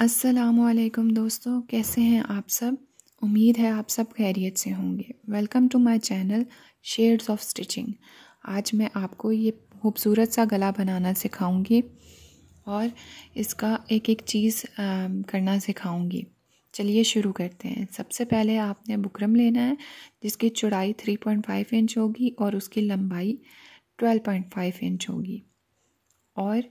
असलकम दोस्तों कैसे हैं आप सब उम्मीद है आप सब खैरियत से होंगे welcome to my channel Shades of Stitching आज मैं आपको ये खूबसूरत सा गला बनाना सिखाऊंगी और इसका एक एक चीज़ करना सिखाऊंगी चलिए शुरू करते हैं सबसे पहले आपने बुकरम लेना है जिसकी चौड़ाई 3.5 इंच होगी और उसकी लंबाई 12.5 इंच होगी और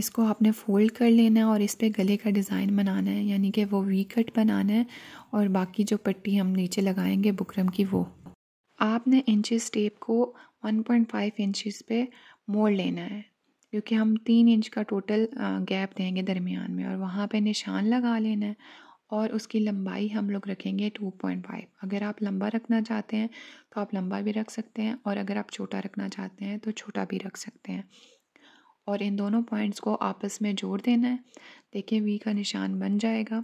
इसको आपने फोल्ड कर लेना है और इस पर गले का डिज़ाइन बनाना है यानी कि वो वी कट बनाना है और बाकी जो पट्टी हम नीचे लगाएंगे बुकरम की वो आपने इंचेस टेप को 1.5 पॉइंट इंचज़ पे मोड़ लेना है क्योंकि हम तीन इंच का टोटल गैप देंगे दरमियान में और वहाँ पे निशान लगा लेना है और उसकी लंबाई हम लोग रखेंगे 2.5 अगर आप लंबा रखना चाहते हैं तो आप लंबा भी रख सकते हैं और अगर आप छोटा रखना चाहते हैं तो छोटा भी रख सकते हैं और इन दोनों पॉइंट्स को आपस में जोड़ देना है देखिए वी का निशान बन जाएगा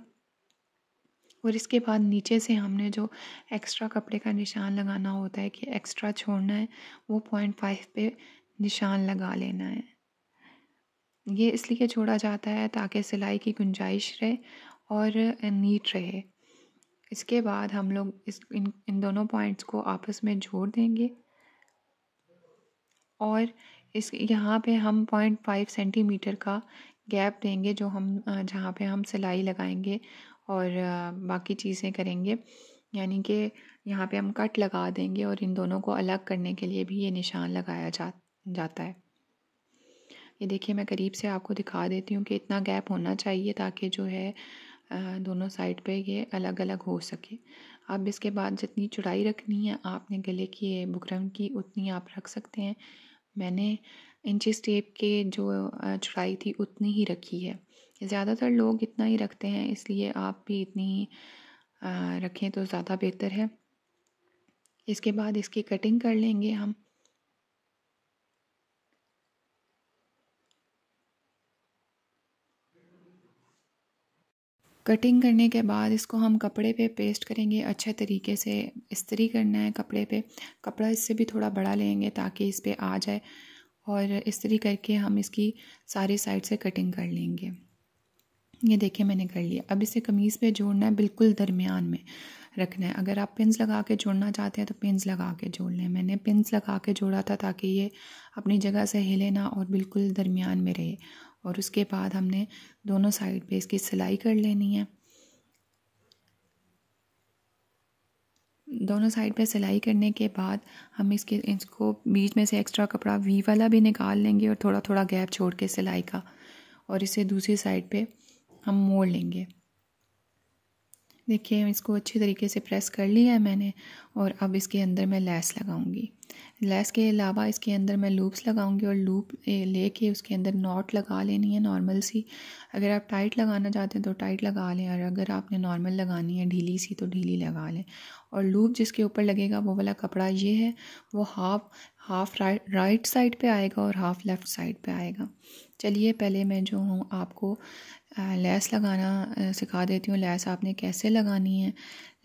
और इसके बाद नीचे से हमने जो एक्स्ट्रा कपड़े का निशान लगाना होता है कि एक्स्ट्रा छोड़ना है वो पॉइंट फाइव पे निशान लगा लेना है ये इसलिए छोड़ा जाता है ताकि सिलाई की गुंजाइश रहे और नीट रहे इसके बाद हम लोग इस इन इन दोनों पॉइंट्स को आपस में जोड़ देंगे और इस यहाँ पे हम पॉइंट फाइव सेंटीमीटर का गैप देंगे जो हम जहाँ पे हम सिलाई लगाएंगे और बाकी चीज़ें करेंगे यानी कि यहाँ पे हम कट लगा देंगे और इन दोनों को अलग करने के लिए भी ये निशान लगाया जा जाता है ये देखिए मैं करीब से आपको दिखा देती हूँ कि इतना गैप होना चाहिए ताकि जो है दोनों साइड पे ये अलग अलग हो सके अब इसके बाद जितनी चुड़ाई रखनी है आपने गले की बुकरम की उतनी आप रख सकते हैं मैंने इंचेस टेप के जो चौड़ाई थी उतनी ही रखी है ज़्यादातर लोग इतना ही रखते हैं इसलिए आप भी इतनी ही रखें तो ज़्यादा बेहतर है इसके बाद इसकी कटिंग कर लेंगे हम कटिंग करने के बाद इसको हम कपड़े पे पेस्ट करेंगे अच्छे तरीके से इस्तरी करना है कपड़े पे कपड़ा इससे भी थोड़ा बड़ा लेंगे ताकि इस पर आ जाए और इस्तरी करके हम इसकी सारी साइड से कटिंग कर लेंगे ये देखिए मैंने कर लिया अब इसे कमीज़ पे जोड़ना है बिल्कुल दरमियान में रखना है अगर आप पिंस लगा के जोड़ना चाहते हैं तो पिंस लगा के जोड़ लें मैंने पिंस लगा के जोड़ा था ताकि ये अपनी जगह से हिले ना और बिल्कुल दरमियान में रहे और उसके बाद हमने दोनों साइड पे इसकी सिलाई कर लेनी है दोनों साइड पे सिलाई करने के बाद हम इसके इसको बीच में से एक्स्ट्रा कपड़ा वी वाला भी निकाल लेंगे और थोड़ा थोड़ा गैप छोड़ के सिलाई का और इसे दूसरी साइड पे हम मोड़ लेंगे देखिए इसको अच्छी तरीके से प्रेस कर लिया है मैंने और अब इसके अंदर मैं लैस लगाऊंगी लैस के अलावा इसके अंदर मैं लूप्स लगाऊंगी और लूप ले के उसके अंदर नॉट लगा लेनी है नॉर्मल सी अगर आप टाइट लगाना चाहते हैं तो टाइट लगा लें और अगर आपने नॉर्मल लगानी है ढीली सी तो ढीली लगा लें और लूप जिसके ऊपर लगेगा वो वाला कपड़ा ये है वो half half right right side पे आएगा और हाफ लेफ़्ट साइड पे आएगा चलिए पहले मैं जो हूँ आपको लैस लगाना सिखा देती हूँ लैस आपने कैसे लगानी है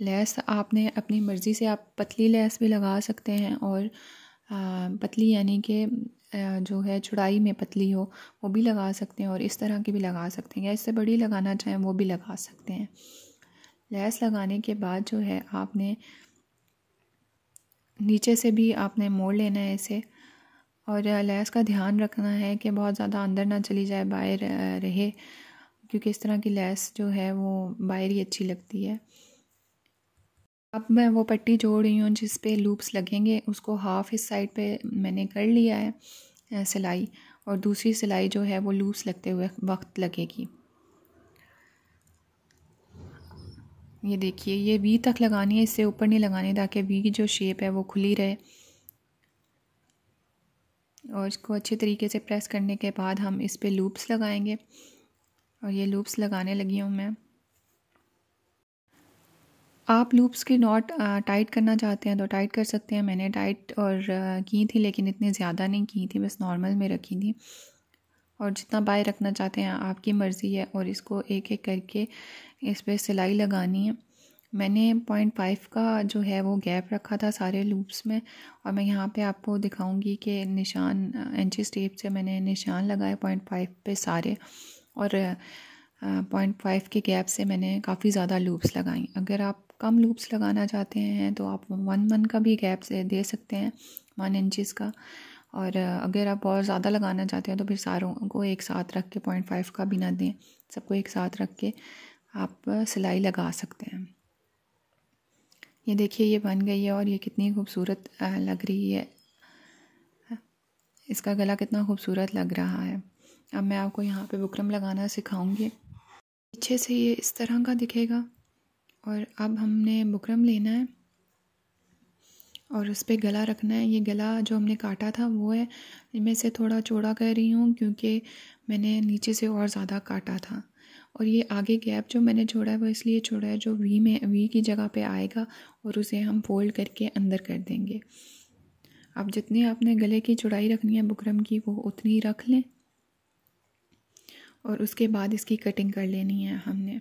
लैस आपने अपनी मर्ज़ी से आप पतली लैस भी लगा सकते हैं और पतली यानी कि जो है चुड़ाई में पतली हो वो भी लगा सकते हैं और इस तरह की भी लगा सकते हैं या इससे बड़ी लगाना चाहें वो भी लगा सकते हैं लैस लगाने के बाद जो है आपने नीचे से भी आपने मोड़ लेना है इसे और लैस का ध्यान रखना है कि बहुत ज़्यादा अंदर ना चली जाए बाहर रहे क्योंकि इस तरह की लेस जो है वो बाहर ही अच्छी लगती है अब मैं वो पट्टी जोड़ रही हूँ जिस पे लूप्स लगेंगे उसको हाफ इस साइड पे मैंने कर लिया है सिलाई और दूसरी सिलाई जो है वो लूप्स लगते हुए वक्त लगेगी ये देखिए ये वी तक लगानी है इससे ऊपर नहीं लगानी ताकि वी की जो शेप है वो खुली रहे और इसको अच्छे तरीके से प्रेस करने के बाद हम इस पर लूप्स लगाएंगे और ये लूप्स लगाने लगी हूँ मैं आप लूप्स के नॉट टाइट करना चाहते हैं तो टाइट कर सकते हैं मैंने टाइट और की थी लेकिन इतनी ज़्यादा नहीं की थी बस नॉर्मल में रखी थी और जितना बाय रखना चाहते हैं आपकी मर्ज़ी है और इसको एक एक करके इस पर सिलाई लगानी है मैंने पॉइंट फाइव का जो है वो गैप रखा था सारे लूप्स में और मैं यहाँ पे आपको दिखाऊंगी कि निशान एंची स्टेप से मैंने निशान लगाए पॉइंट फाइव पर सारे और पॉइंट फाइव के गैप से मैंने काफ़ी ज़्यादा लूप्स लगाई अगर आप कम लूप्स लगाना चाहते हैं तो आप वन मंथ का भी गैप से दे सकते हैं वन इंचज़ का और अगर आप और ज़्यादा लगाना चाहते हैं तो फिर सारों को एक साथ रख के पॉइंट फाइव का भी ना दें सबको एक साथ रख के आप सिलाई लगा सकते हैं ये देखिए ये बन गई है और ये कितनी खूबसूरत लग रही है इसका गला कितना खूबसूरत लग रहा है अब मैं आपको यहाँ पे बुकरम लगाना सिखाऊंगी पीछे से ये इस तरह का दिखेगा और अब हमने बुकरम लेना है और उस पर गला रखना है ये गला जो हमने काटा था वो है मैं इसे थोड़ा चौड़ा कर रही हूँ क्योंकि मैंने नीचे से और ज़्यादा काटा था और ये आगे गैप जो मैंने छोड़ा है वो इसलिए छोड़ा है जो वी में वी की जगह पे आएगा और उसे हम फोल्ड करके अंदर कर देंगे अब जितने आपने गले की चौड़ाई रखनी है बुकरम की वो उतनी रख लें और उसके बाद इसकी कटिंग कर लेनी है हमने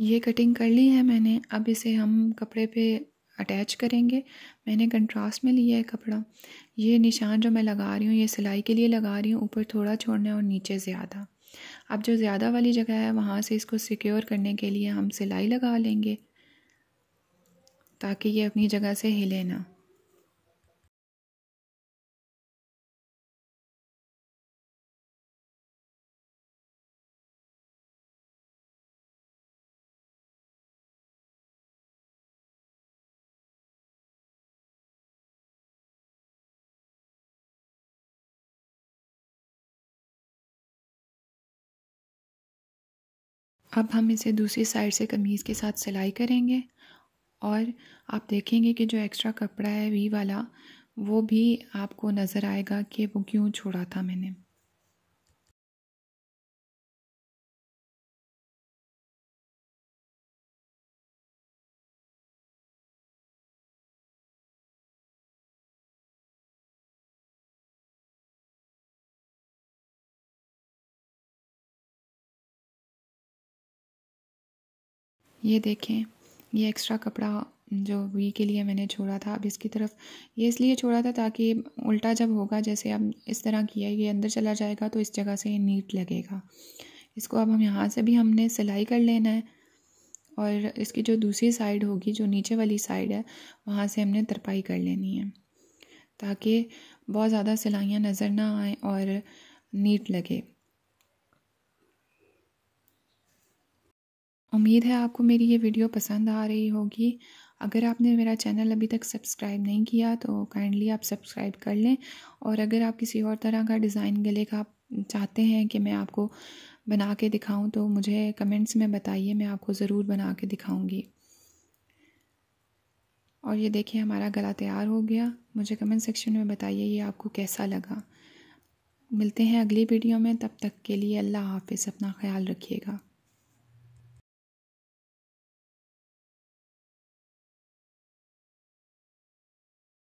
ये कटिंग कर ली है मैंने अब इसे हम कपड़े पे अटैच करेंगे मैंने कंट्रास्ट में लिया है कपड़ा ये निशान जो मैं लगा रही हूँ ये सिलाई के लिए लगा रही हूँ ऊपर थोड़ा छोड़ना है और नीचे ज़्यादा अब जो ज़्यादा वाली जगह है वहाँ से इसको सिक्योर करने के लिए हम सिलाई लगा लेंगे ताकि ये अपनी जगह से हिले ना अब हम इसे दूसरी साइड से कमीज़ के साथ सिलाई करेंगे और आप देखेंगे कि जो एक्स्ट्रा कपड़ा है वी वाला वो भी आपको नज़र आएगा कि वो क्यों छोड़ा था मैंने ये देखें ये एक्स्ट्रा कपड़ा जो वी के लिए मैंने छोड़ा था अब इसकी तरफ ये इसलिए छोड़ा था ताकि उल्टा जब होगा जैसे अब इस तरह किया ये अंदर चला जाएगा तो इस जगह से ये नीट लगेगा इसको अब हम यहाँ से भी हमने सिलाई कर लेना है और इसकी जो दूसरी साइड होगी जो नीचे वाली साइड है वहाँ से हमने तरपाई कर लेनी है ताकि बहुत ज़्यादा सिलाइयाँ नज़र ना आए और नीट लगे उम्मीद है आपको मेरी ये वीडियो पसंद आ रही होगी अगर आपने मेरा चैनल अभी तक सब्सक्राइब नहीं किया तो काइंडली आप सब्सक्राइब कर लें और अगर आप किसी और तरह का डिज़ाइन गले का आप चाहते हैं कि मैं आपको बना के दिखाऊं तो मुझे कमेंट्स में बताइए मैं आपको ज़रूर बना के दिखाऊंगी और ये देखिए हमारा गला तैयार हो गया मुझे कमेंट सेक्शन में बताइए ये आपको कैसा लगा मिलते हैं अगली वीडियो में तब तक के लिए अल्लाह हाफिज़ अपना ख्याल रखिएगा